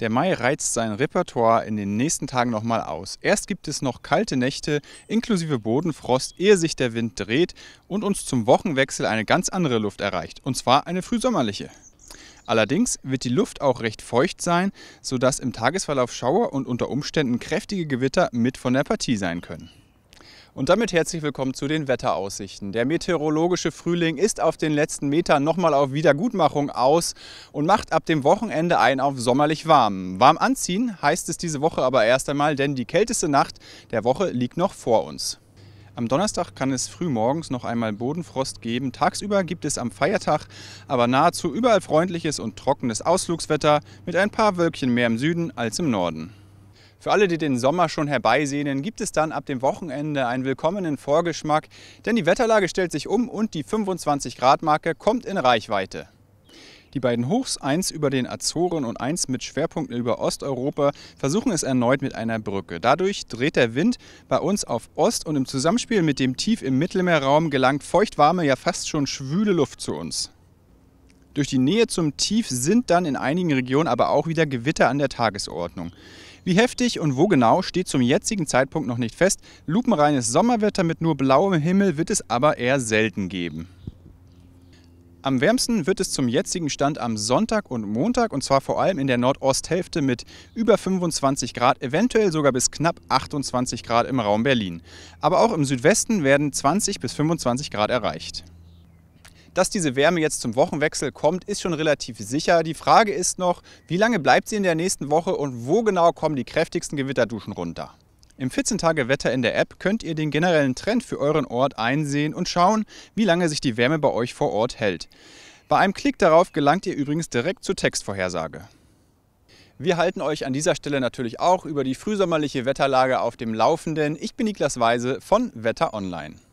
Der Mai reizt sein Repertoire in den nächsten Tagen nochmal aus. Erst gibt es noch kalte Nächte inklusive Bodenfrost, ehe sich der Wind dreht und uns zum Wochenwechsel eine ganz andere Luft erreicht, und zwar eine frühsommerliche. Allerdings wird die Luft auch recht feucht sein, sodass im Tagesverlauf Schauer und unter Umständen kräftige Gewitter mit von der Partie sein können. Und damit herzlich willkommen zu den Wetteraussichten. Der meteorologische Frühling ist auf den letzten Metern nochmal auf Wiedergutmachung aus und macht ab dem Wochenende ein auf sommerlich warm. Warm anziehen heißt es diese Woche aber erst einmal, denn die kälteste Nacht der Woche liegt noch vor uns. Am Donnerstag kann es frühmorgens noch einmal Bodenfrost geben. Tagsüber gibt es am Feiertag aber nahezu überall freundliches und trockenes Ausflugswetter mit ein paar Wölkchen mehr im Süden als im Norden. Für alle, die den Sommer schon herbeisehnen, gibt es dann ab dem Wochenende einen willkommenen Vorgeschmack, denn die Wetterlage stellt sich um und die 25-Grad-Marke kommt in Reichweite. Die beiden Hochs, eins über den Azoren und eins mit Schwerpunkten über Osteuropa, versuchen es erneut mit einer Brücke. Dadurch dreht der Wind bei uns auf Ost und im Zusammenspiel mit dem Tief im Mittelmeerraum gelangt feuchtwarme, ja fast schon schwüle Luft zu uns. Durch die Nähe zum Tief sind dann in einigen Regionen aber auch wieder Gewitter an der Tagesordnung. Wie heftig und wo genau steht zum jetzigen Zeitpunkt noch nicht fest. Lupenreines Sommerwetter mit nur blauem Himmel wird es aber eher selten geben. Am wärmsten wird es zum jetzigen Stand am Sonntag und Montag und zwar vor allem in der Nordosthälfte mit über 25 Grad, eventuell sogar bis knapp 28 Grad im Raum Berlin. Aber auch im Südwesten werden 20 bis 25 Grad erreicht. Dass diese Wärme jetzt zum Wochenwechsel kommt, ist schon relativ sicher. Die Frage ist noch, wie lange bleibt sie in der nächsten Woche und wo genau kommen die kräftigsten Gewitterduschen runter? Im 14-Tage-Wetter in der App könnt ihr den generellen Trend für euren Ort einsehen und schauen, wie lange sich die Wärme bei euch vor Ort hält. Bei einem Klick darauf gelangt ihr übrigens direkt zur Textvorhersage. Wir halten euch an dieser Stelle natürlich auch über die frühsommerliche Wetterlage auf dem Laufenden. Ich bin Niklas Weise von Wetter Online.